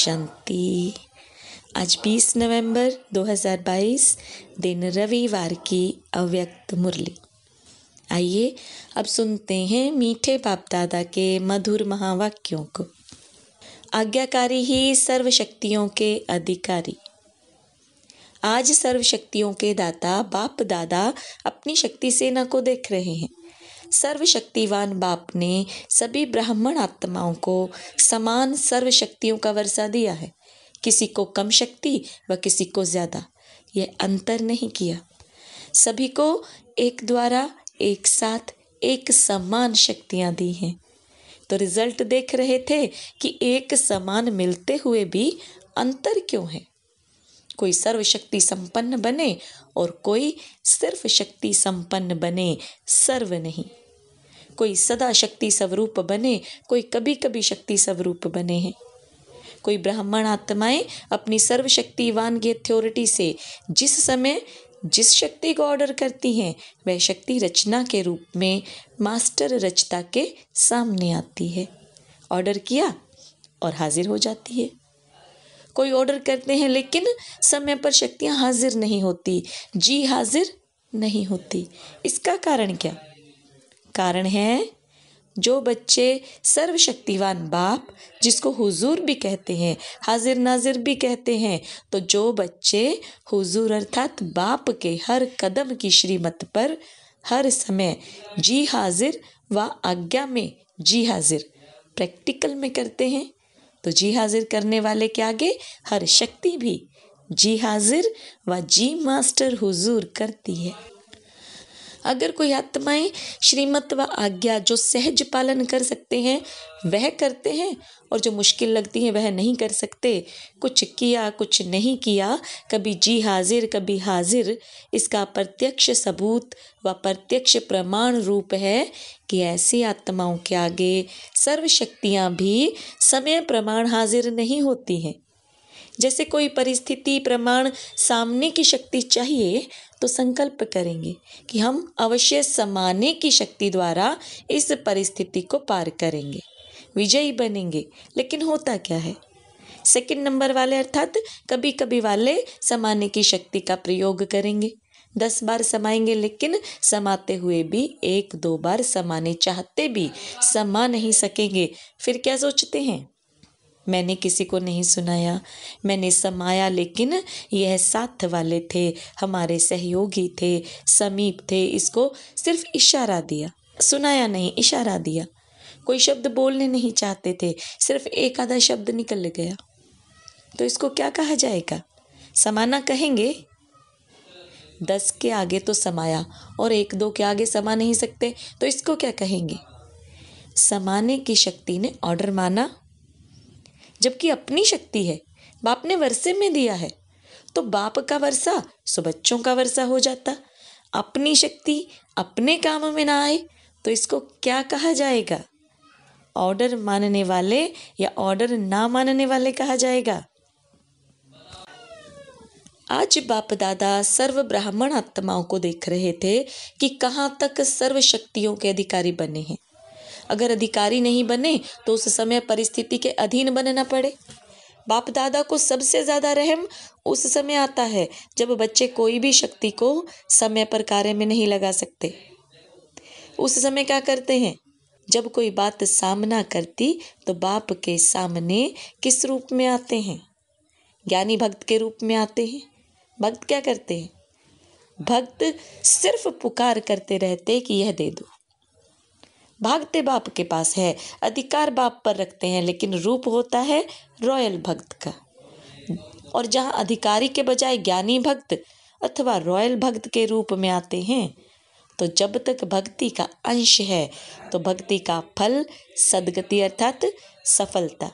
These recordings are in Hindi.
शांति आज 20 नवंबर 2022 दिन रविवार की अव्यक्त मुरली आइए अब सुनते हैं मीठे बाप दादा के मधुर महावाक्यों को आज्ञाकारी ही सर्वशक्तियों के अधिकारी आज सर्वशक्तियों के दाता बाप दादा अपनी शक्ति सेना को देख रहे हैं सर्वशक्तिवान बाप ने सभी ब्राह्मण आत्माओं को समान सर्वशक्तियों का वर्षा दिया है किसी को कम शक्ति व किसी को ज़्यादा यह अंतर नहीं किया सभी को एक द्वारा एक साथ एक समान शक्तियाँ दी हैं तो रिजल्ट देख रहे थे कि एक समान मिलते हुए भी अंतर क्यों है कोई सर्वशक्ति संपन्न बने और कोई सिर्फ शक्ति संपन्न बने सर्व नहीं कोई सदा शक्ति स्वरूप बने कोई कभी कभी शक्ति स्वरूप बने हैं कोई ब्राह्मण आत्माएं अपनी सर्वशक्तिवान की अथ्योरिटी से जिस समय जिस शक्ति को ऑर्डर करती हैं वह शक्ति रचना के रूप में मास्टर रचता के सामने आती है ऑर्डर किया और हाजिर हो जाती है कोई ऑर्डर करते हैं लेकिन समय पर शक्तियां हाजिर नहीं होती जी हाजिर नहीं होती इसका कारण क्या कारण हैं जो बच्चे सर्वशक्तिवान बाप जिसको हुजूर भी कहते हैं हाजिर नाजिर भी कहते हैं तो जो बच्चे हुजूर अर्थात बाप के हर कदम की श्रीमत पर हर समय जी हाजिर व आज्ञा में जी हाजिर प्रैक्टिकल में करते हैं तो जी हाजिर करने वाले के आगे हर शक्ति भी जी हाजिर व जी मास्टर हुजूर करती है अगर कोई आत्माएं श्रीमत व आज्ञा जो सहज पालन कर सकते हैं वह करते हैं और जो मुश्किल लगती है वह नहीं कर सकते कुछ किया कुछ नहीं किया कभी जी हाजिर कभी हाजिर इसका प्रत्यक्ष सबूत व प्रत्यक्ष प्रमाण रूप है कि ऐसी आत्माओं के आगे सर्वशक्तियाँ भी समय प्रमाण हाजिर नहीं होती हैं जैसे कोई परिस्थिति प्रमाण सामने की शक्ति चाहिए तो संकल्प करेंगे कि हम अवश्य समाने की शक्ति द्वारा इस परिस्थिति को पार करेंगे विजयी बनेंगे लेकिन होता क्या है सेकंड नंबर वाले अर्थात कभी कभी वाले समाने की शक्ति का प्रयोग करेंगे दस बार समाएंगे लेकिन समाते हुए भी एक दो बार समाने चाहते भी समा नहीं सकेंगे फिर क्या सोचते हैं मैंने किसी को नहीं सुनाया मैंने समाया लेकिन यह साथ वाले थे हमारे सहयोगी थे समीप थे इसको सिर्फ इशारा दिया सुनाया नहीं इशारा दिया कोई शब्द बोलने नहीं चाहते थे सिर्फ एक आधा शब्द निकल गया तो इसको क्या कहा जाएगा समाना कहेंगे दस के आगे तो समाया और एक दो के आगे समा नहीं सकते तो इसको क्या कहेंगे समाने की शक्ति ने ऑर्डर माना जबकि अपनी शक्ति है बाप ने वर्षे में दिया है तो बाप का वर्षा सो बच्चों का वर्षा हो जाता अपनी शक्ति अपने काम में ना आए तो इसको क्या कहा जाएगा ऑर्डर मानने वाले या ऑर्डर ना मानने वाले कहा जाएगा आज बाप दादा सर्व ब्राह्मण आत्माओं को देख रहे थे कि कहाँ तक सर्व शक्तियों के अधिकारी बने हैं अगर अधिकारी नहीं बने तो उस समय परिस्थिति के अधीन बनना पड़े बाप दादा को सबसे ज़्यादा रहम उस समय आता है जब बच्चे कोई भी शक्ति को समय पर कार्य में नहीं लगा सकते उस समय क्या करते हैं जब कोई बात सामना करती तो बाप के सामने किस रूप में आते हैं ज्ञानी भक्त के रूप में आते हैं भक्त क्या करते हैं भक्त सिर्फ पुकार करते रहते कि यह दे दो भागते बाप के पास है अधिकार बाप पर रखते हैं लेकिन रूप होता है रॉयल भक्त का और जहाँ अधिकारी के बजाय ज्ञानी भक्त अथवा रॉयल भक्त के रूप में आते हैं तो जब तक भक्ति का अंश है तो भक्ति का फल सदगति अर्थात सफलता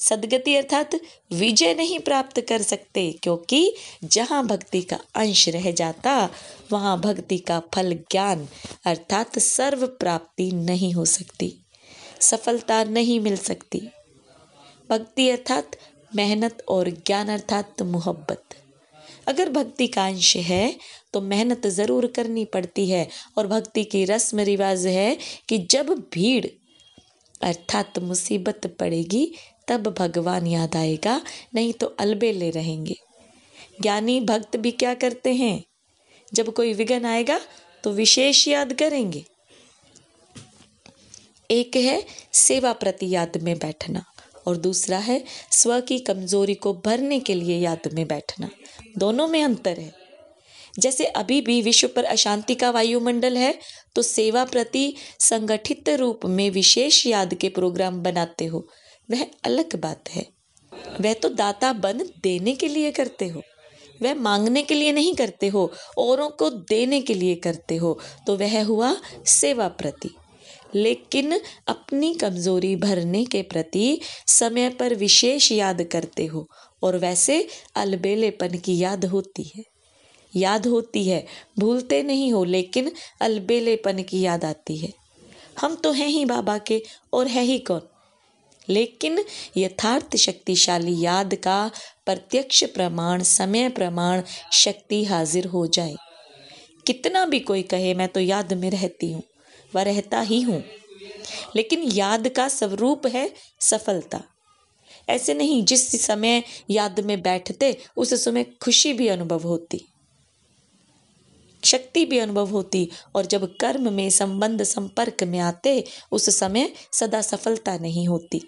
सदगति अर्थात विजय नहीं प्राप्त कर सकते क्योंकि जहाँ भक्ति का अंश रह जाता वहाँ भक्ति का फल ज्ञान अर्थात सर्व प्राप्ति नहीं हो सकती सफलता नहीं मिल सकती भक्ति अर्थात मेहनत और ज्ञान अर्थात मोहब्बत अगर भक्ति का अंश है तो मेहनत ज़रूर करनी पड़ती है और भक्ति की रस्म रिवाज है कि जब भीड़ अर्थात मुसीबत पड़ेगी तब भगवान याद आएगा नहीं तो अलबेले रहेंगे ज्ञानी भक्त भी क्या करते हैं जब कोई विघन आएगा तो विशेष याद करेंगे एक है सेवा प्रति याद में बैठना और दूसरा है स्व की कमजोरी को भरने के लिए याद में बैठना दोनों में अंतर है जैसे अभी भी विश्व पर अशांति का वायुमंडल है तो सेवा प्रति संगठित रूप में विशेष याद के प्रोग्राम बनाते हो वह अलग बात है वह तो दाता बन देने के लिए करते हो वह मांगने के लिए नहीं करते हो औरों को देने के लिए करते हो तो वह हुआ सेवा प्रति लेकिन अपनी कमजोरी भरने के प्रति समय पर विशेष याद करते हो और वैसे अलबेलेपन की याद होती है याद होती है भूलते नहीं हो लेकिन अलबेलेपन की याद आती है हम तो हैं ही बाबा के और है ही कौन लेकिन यथार्थ शक्तिशाली याद का प्रत्यक्ष प्रमाण समय प्रमाण शक्ति हाजिर हो जाए कितना भी कोई कहे मैं तो याद में रहती हूँ व रहता ही हूँ लेकिन याद का स्वरूप है सफलता ऐसे नहीं जिस समय याद में बैठते उस समय खुशी भी अनुभव होती शक्ति भी अनुभव होती और जब कर्म में संबंध संपर्क में आते उस समय सदा सफलता नहीं होती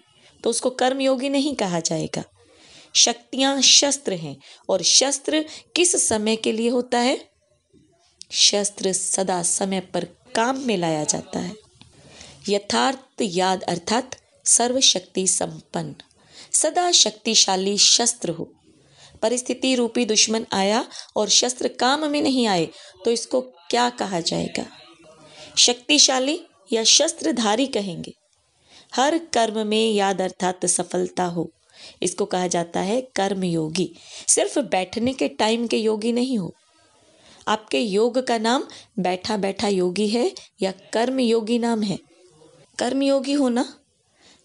तो उसको कर्मयोगी नहीं कहा जाएगा शक्तियां शस्त्र हैं और शस्त्र किस समय के लिए होता है शस्त्र सदा समय पर काम में लाया जाता है यथार्थ याद अर्थात सर्वशक्ति संपन्न सदा शक्तिशाली शस्त्र हो परिस्थिति रूपी दुश्मन आया और शस्त्र काम में नहीं आए तो इसको क्या कहा जाएगा शक्तिशाली या शस्त्रधारी कहेंगे हर कर्म में याद अर्थात सफलता हो इसको कहा जाता है कर्म योगी सिर्फ बैठने के टाइम के योगी नहीं हो आपके योग का नाम बैठा बैठा योगी है या कर्म योगी नाम है कर्म योगी हो ना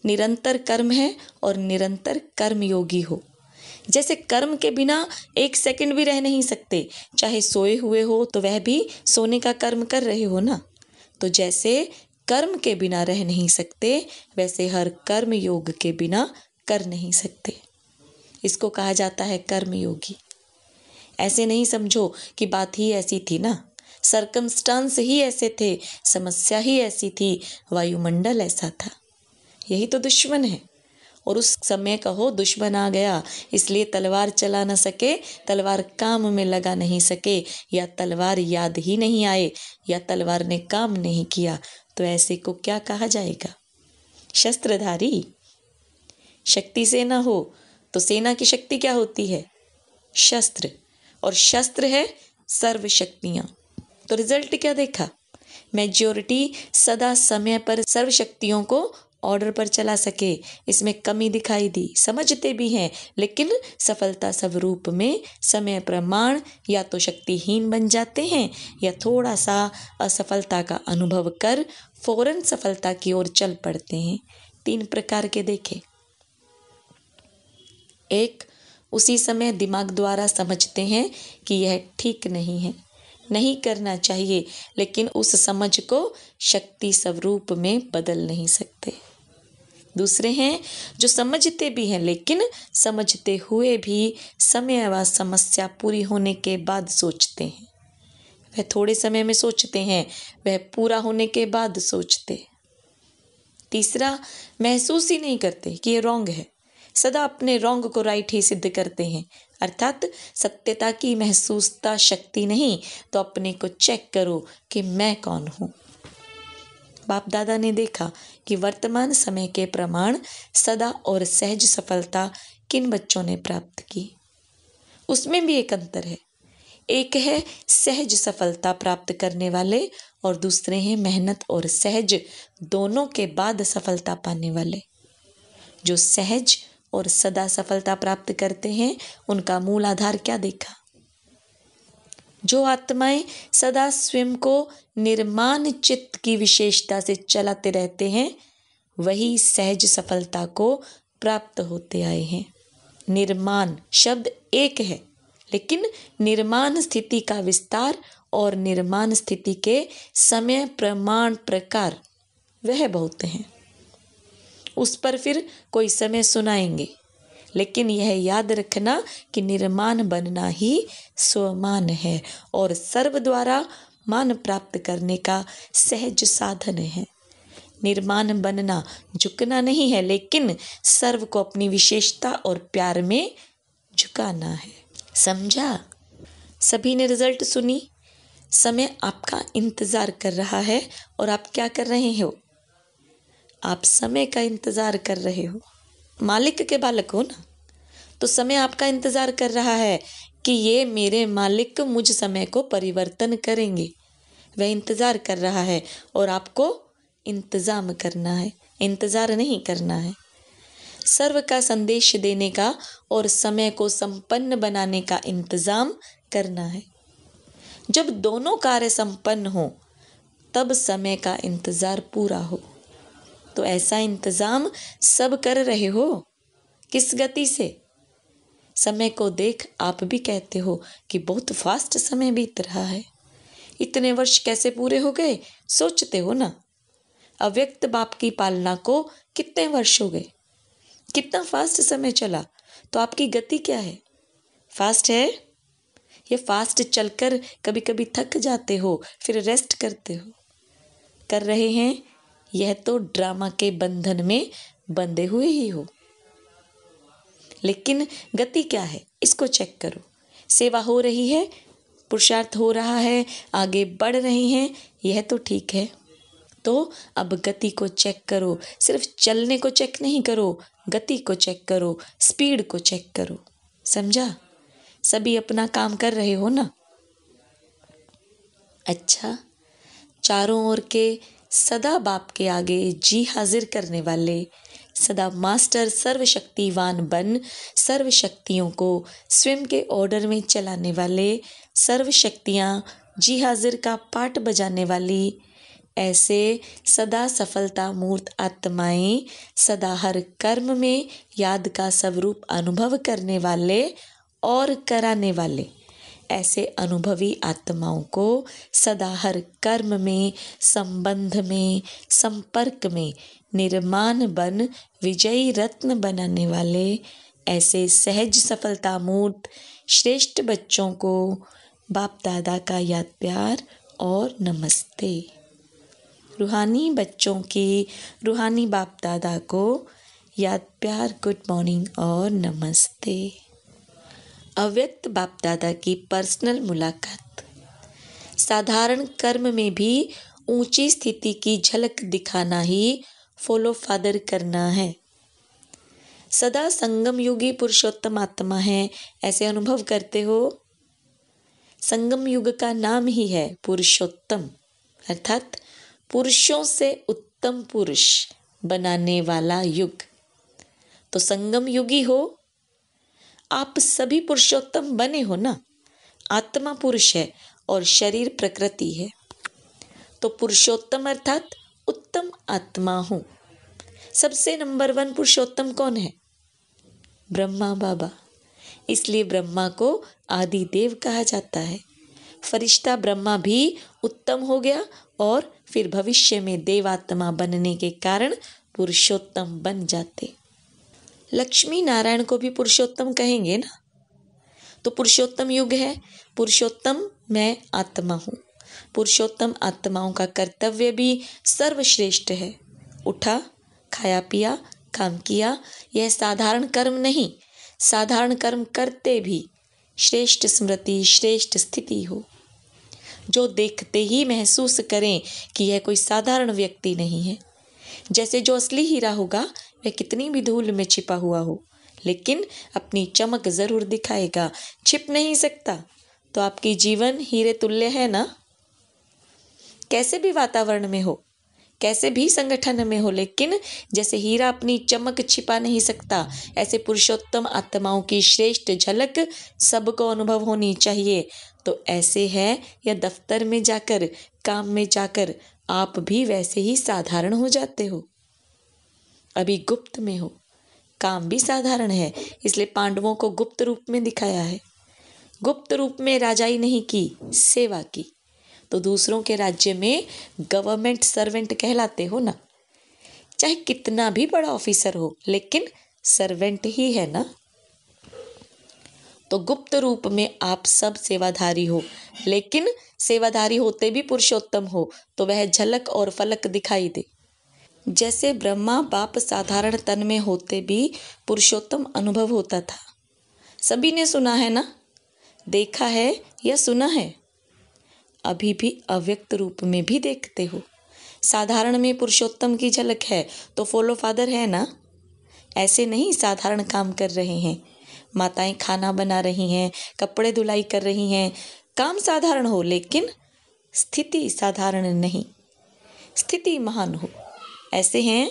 निरंतर कर्म है और निरंतर कर्म योगी हो जैसे कर्म के बिना एक सेकंड भी रह नहीं सकते चाहे सोए हुए हो तो वह भी सोने का कर्म कर रहे हो ना तो जैसे कर्म के बिना रह नहीं सकते वैसे हर कर्म योग के बिना कर नहीं सकते इसको कहा जाता है कर्म योगी ऐसे नहीं समझो कि बात ही ऐसी थी ना सरकमस्टांस ही ऐसे थे समस्या ही ऐसी थी वायुमंडल ऐसा था यही तो दुश्मन है और उस समय का हो दुश्मन आ गया इसलिए तलवार चला न सके तलवार काम में लगा नहीं सके या तलवार याद ही नहीं आए या तलवार ने काम नहीं किया तो ऐसे को क्या कहा जाएगा शस्त्रधारी शक्ति सेना हो तो सेना की शक्ति क्या होती है शस्त्र और शस्त्र है सर्व तो रिजल्ट क्या देखा मेजोरिटी सदा समय पर सर्व शक्तियों को ऑर्डर पर चला सके इसमें कमी दिखाई दी समझते भी हैं लेकिन सफलता स्वरूप में समय प्रमाण या तो शक्तिहीन बन जाते हैं या थोड़ा सा असफलता का अनुभव कर फौरन सफलता की ओर चल पड़ते हैं तीन प्रकार के देखें एक उसी समय दिमाग द्वारा समझते हैं कि यह ठीक नहीं है नहीं करना चाहिए लेकिन उस समझ को शक्ति स्वरूप में बदल नहीं सकते दूसरे हैं जो समझते भी हैं लेकिन समझते हुए भी समय व समस्या पूरी होने के बाद सोचते हैं वह थोड़े समय में सोचते हैं वह पूरा होने के बाद सोचते तीसरा महसूस ही नहीं करते कि ये रॉन्ग है सदा अपने रॉन्ग को राइट ही सिद्ध करते हैं अर्थात सत्यता की महसूसता शक्ति नहीं तो अपने को चेक करो कि मैं कौन हूँ बाप दादा ने देखा कि वर्तमान समय के प्रमाण सदा और सहज सफलता किन बच्चों ने प्राप्त की उसमें भी एक अंतर है एक है सहज सफलता प्राप्त करने वाले और दूसरे हैं मेहनत और सहज दोनों के बाद सफलता पाने वाले जो सहज और सदा सफलता प्राप्त करते हैं उनका मूल आधार क्या देखा जो आत्माएं सदा स्वयं को निर्माण चित्त की विशेषता से चलाते रहते हैं वही सहज सफलता को प्राप्त होते आए हैं निर्माण शब्द एक है लेकिन निर्माण स्थिति का विस्तार और निर्माण स्थिति के समय प्रमाण प्रकार वह बहुत हैं उस पर फिर कोई समय सुनाएंगे लेकिन यह याद रखना कि निर्माण बनना ही स्वमान है और सर्व द्वारा मान प्राप्त करने का सहज साधन है निर्माण बनना झुकना नहीं है लेकिन सर्व को अपनी विशेषता और प्यार में झुकाना है समझा सभी ने रिजल्ट सुनी समय आपका इंतज़ार कर रहा है और आप क्या कर रहे हो आप समय का इंतज़ार कर रहे हो मालिक के बालक हो ना तो समय आपका इंतज़ार कर रहा है कि ये मेरे मालिक मुझ समय को परिवर्तन करेंगे वह इंतज़ार कर रहा है और आपको इंतज़ाम करना है इंतज़ार नहीं करना है सर्व का संदेश देने का और समय को संपन्न बनाने का इंतज़ाम करना है जब दोनों कार्य संपन्न हो तब समय का इंतज़ार पूरा हो तो ऐसा इंतज़ाम सब कर रहे हो किस गति से समय को देख आप भी कहते हो कि बहुत फास्ट समय बीत रहा है इतने वर्ष कैसे पूरे हो गए सोचते हो ना अव्यक्त बाप की पालना को कितने वर्ष हो गए कितना फास्ट समय चला तो आपकी गति क्या है फास्ट है ये फास्ट चलकर कभी कभी थक जाते हो फिर रेस्ट करते हो कर रहे हैं यह तो ड्रामा के बंधन में बंधे हुए ही हो लेकिन गति क्या है इसको चेक करो सेवा हो रही है पुरुषार्थ हो रहा है आगे बढ़ रहे हैं यह तो ठीक है तो अब गति को चेक करो सिर्फ चलने को चेक नहीं करो गति को चेक करो स्पीड को चेक करो समझा सभी अपना काम कर रहे हो ना अच्छा चारों ओर के सदा बाप के आगे जी हाजिर करने वाले सदा मास्टर सर्वशक्तिवान बन सर्वशक्तियों को स्वयं के ऑर्डर में चलाने वाले सर्वशक्तियाँ जी हाजिर का पाठ बजाने वाली ऐसे सदा सफलता मूर्त आत्माएं सदा हर कर्म में याद का स्वरूप अनुभव करने वाले और कराने वाले ऐसे अनुभवी आत्माओं को सदा हर कर्म में संबंध में संपर्क में निर्माण बन विजयी रत्न बनाने वाले ऐसे सहज सफलता मूर्त श्रेष्ठ बच्चों को बाप दादा का याद प्यार और नमस्ते रूहानी बच्चों की रूहानी बाप दादा को याद प्यार गुड मॉर्निंग और नमस्ते अव्यक्त बाप दादा की पर्सनल मुलाकात साधारण कर्म में भी ऊंची स्थिति की झलक दिखाना ही फॉलो फादर करना है सदा संगम युगी पुरुषोत्तम आत्मा है ऐसे अनुभव करते हो संगम युग का नाम ही है पुरुषोत्तम अर्थात पुरुषों से उत्तम पुरुष बनाने वाला युग तो संगम युगी हो आप सभी पुरुषोत्तम बने हो ना आत्मा पुरुष है और शरीर प्रकृति है तो पुरुषोत्तम अर्थात उत्तम आत्मा हो सबसे नंबर वन पुरुषोत्तम कौन है ब्रह्मा बाबा इसलिए ब्रह्मा को आदि देव कहा जाता है फरिश्ता ब्रह्मा भी उत्तम हो गया और फिर भविष्य में देवात्मा बनने के कारण पुरुषोत्तम बन जाते लक्ष्मी नारायण को भी पुरुषोत्तम कहेंगे ना तो पुरुषोत्तम युग है पुरुषोत्तम मैं आत्मा हूँ पुरुषोत्तम आत्माओं का कर्तव्य भी सर्वश्रेष्ठ है उठा खाया पिया काम किया यह साधारण कर्म नहीं साधारण कर्म करते भी श्रेष्ठ स्मृति श्रेष्ठ स्थिति हो जो देखते ही महसूस करें कि यह कोई साधारण व्यक्ति नहीं है जैसे जो असली हीरा होगा में कितनी भी धूल में छिपा हुआ हो लेकिन अपनी चमक ज़रूर दिखाएगा छिप नहीं सकता तो आपकी जीवन हीरे तुल्य है ना कैसे भी वातावरण में हो कैसे भी संगठन में हो लेकिन जैसे हीरा अपनी चमक छिपा नहीं सकता ऐसे पुरुषोत्तम आत्माओं की श्रेष्ठ झलक सबको अनुभव होनी चाहिए तो ऐसे है या दफ्तर में जाकर काम में जाकर आप भी वैसे ही साधारण हो जाते हो अभी गुप्त में हो काम भी साधारण है इसलिए पांडवों को गुप्त रूप में दिखाया है गुप्त रूप में राजाई नहीं की सेवा की तो दूसरों के राज्य में गवर्नमेंट सर्वेंट कहलाते हो ना चाहे कितना भी बड़ा ऑफिसर हो लेकिन सर्वेंट ही है ना तो गुप्त रूप में आप सब सेवाधारी हो लेकिन सेवाधारी होते भी पुरुषोत्तम हो तो वह झलक और फलक दिखाई दे जैसे ब्रह्मा बाप साधारण तन में होते भी पुरुषोत्तम अनुभव होता था सभी ने सुना है ना देखा है या सुना है अभी भी अव्यक्त रूप में भी देखते हो साधारण में पुरुषोत्तम की झलक है तो फॉलो फादर है ना ऐसे नहीं साधारण काम कर रहे हैं माताएं खाना बना रही हैं कपड़े धुलाई कर रही हैं काम साधारण हो लेकिन स्थिति साधारण नहीं स्थिति महान हो ऐसे हैं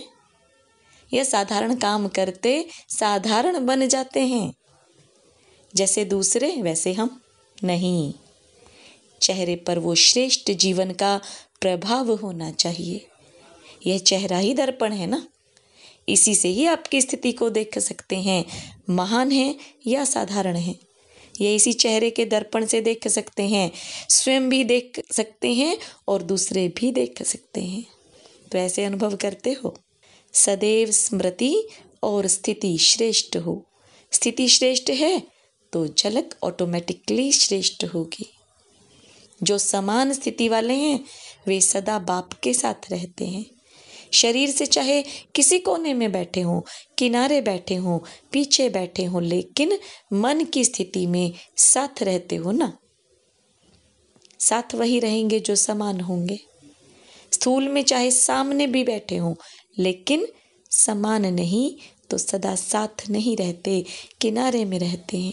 यह साधारण काम करते साधारण बन जाते हैं जैसे दूसरे वैसे हम नहीं चेहरे पर वो श्रेष्ठ जीवन का प्रभाव होना चाहिए यह चेहरा ही दर्पण है ना इसी से ही आपकी स्थिति को देख सकते हैं महान है या साधारण है ये इसी चेहरे के दर्पण से देख सकते हैं स्वयं भी देख सकते हैं और दूसरे भी देख सकते हैं वैसे तो अनुभव करते हो सदैव स्मृति और स्थिति श्रेष्ठ हो स्थिति श्रेष्ठ है तो झलक ऑटोमेटिकली श्रेष्ठ होगी जो समान स्थिति वाले हैं वे सदा बाप के साथ रहते हैं शरीर से चाहे किसी कोने में बैठे हों किनारे बैठे हों पीछे बैठे हों लेकिन मन की स्थिति में साथ रहते हो ना साथ वही रहेंगे जो समान होंगे स्थूल में चाहे सामने भी बैठे हों लेकिन समान नहीं तो सदा साथ नहीं रहते किनारे में रहते हैं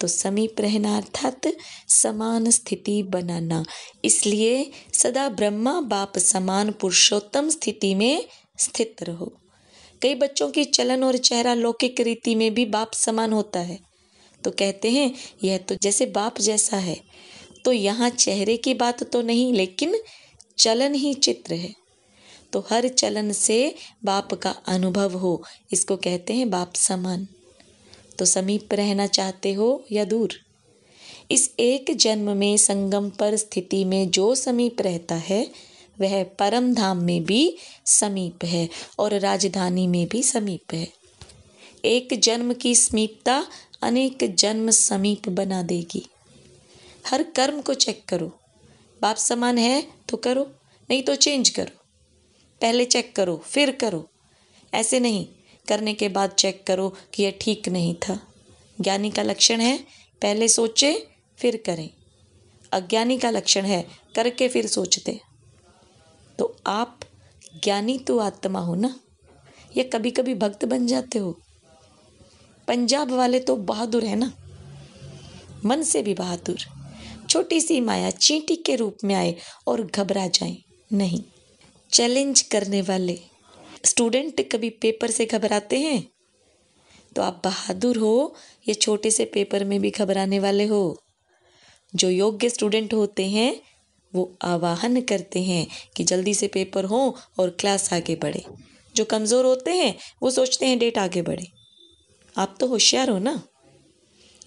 तो समीप रहना अर्थात समान स्थिति बनाना इसलिए सदा ब्रह्मा बाप समान पुरुषोत्तम स्थिति में स्थित रहो कई बच्चों की चलन और चेहरा लौकिक रीति में भी बाप समान होता है तो कहते हैं यह तो जैसे बाप जैसा है तो यहाँ चेहरे की बात तो नहीं लेकिन चलन ही चित्र है तो हर चलन से बाप का अनुभव हो इसको कहते हैं बाप समान तो समीप रहना चाहते हो या दूर इस एक जन्म में संगम पर स्थिति में जो समीप रहता है वह परम धाम में भी समीप है और राजधानी में भी समीप है एक जन्म की समीपता अनेक जन्म समीप बना देगी हर कर्म को चेक करो बाप समान है तो करो नहीं तो चेंज करो पहले चेक करो फिर करो ऐसे नहीं करने के बाद चेक करो कि यह ठीक नहीं था ज्ञानी का लक्षण है पहले सोचे फिर करें अज्ञानी का लक्षण है करके फिर सोचते तो आप ज्ञानी तो आत्मा हो ना या कभी कभी भक्त बन जाते हो पंजाब वाले तो बहादुर है ना मन से भी बहादुर छोटी सी माया चींटी के रूप में आए और घबरा जाए नहीं चैलेंज करने वाले स्टूडेंट कभी पेपर से घबराते हैं तो आप बहादुर हो या छोटे से पेपर में भी घबराने वाले हो जो योग्य स्टूडेंट होते हैं वो आवाहन करते हैं कि जल्दी से पेपर हो और क्लास आगे बढ़े जो कमज़ोर होते हैं वो सोचते हैं डेट आगे बढ़े आप तो होशियार हो ना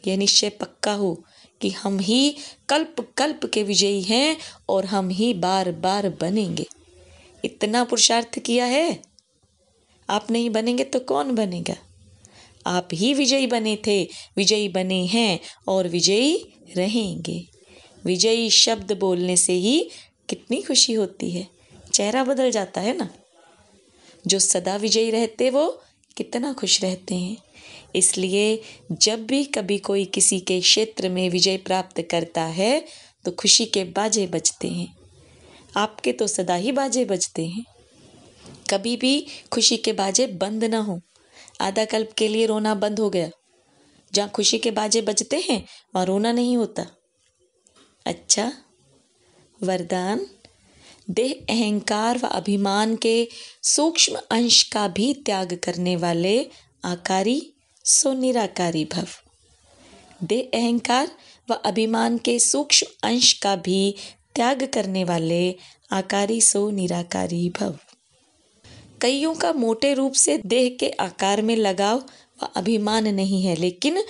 यह निश्चय पक्का हो कि हम ही कल्प कल्प के विजयी हैं और हम ही बार बार बनेंगे इतना पुरुषार्थ किया है आप नहीं बनेंगे तो कौन बनेगा आप ही विजयी बने थे विजयी बने हैं और विजयी रहेंगे विजयी शब्द बोलने से ही कितनी खुशी होती है चेहरा बदल जाता है ना जो सदा विजयी रहते वो कितना खुश रहते हैं इसलिए जब भी कभी कोई किसी के क्षेत्र में विजय प्राप्त करता है तो खुशी के बाजे बजते हैं आपके तो सदा ही बाजे बजते हैं कभी भी खुशी के बाजे बंद ना हो आधा कल्प के लिए रोना बंद हो गया जहाँ खुशी के बाजे बजते हैं वहाँ रोना नहीं होता अच्छा वरदान देह अहंकार व अभिमान के सूक्ष्म अंश का भी त्याग करने वाले आकारी सो निराकारी भव दे अहंकार व अभिमान के सूक्ष्म अंश का भी त्याग करने वाले आकारी सो निराकारी भव कईयों का मोटे रूप से देह के आकार में लगाव व अभिमान नहीं है लेकिन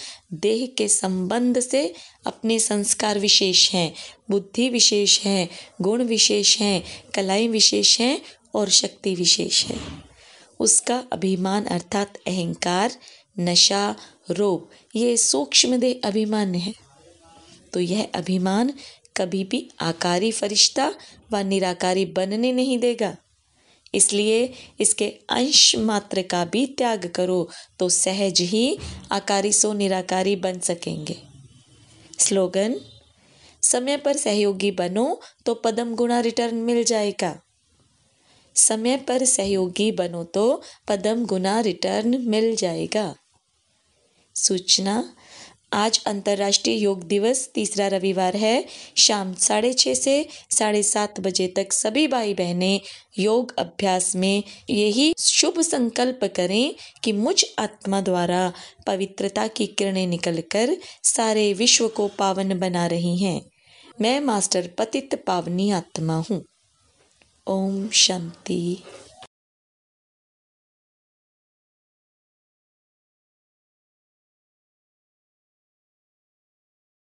देह के संबंध से अपने संस्कार विशेष हैं बुद्धि विशेष हैं गुण विशेष हैं कलाएं विशेष हैं और शक्ति विशेष है उसका अभिमान अर्थात अहंकार नशा रोग ये सूक्ष्म देह अभिमान है तो यह अभिमान कभी भी आकारी फरिश्ता व निराकारी बनने नहीं देगा इसलिए इसके अंश मात्र का भी त्याग करो तो सहज ही आकारी सो निराकारी बन सकेंगे स्लोगन समय पर सहयोगी बनो तो पदम गुणा रिटर्न मिल जाएगा समय पर सहयोगी बनो तो पदम गुना रिटर्न मिल जाएगा सूचना आज अंतर्राष्ट्रीय योग दिवस तीसरा रविवार है शाम साढ़े छः से साढ़े सात बजे तक सभी भाई बहनें योग अभ्यास में यही शुभ संकल्प करें कि मुझ आत्मा द्वारा पवित्रता की किरणें निकलकर सारे विश्व को पावन बना रही हैं मैं मास्टर पतित पावनी आत्मा हूँ ओम शांति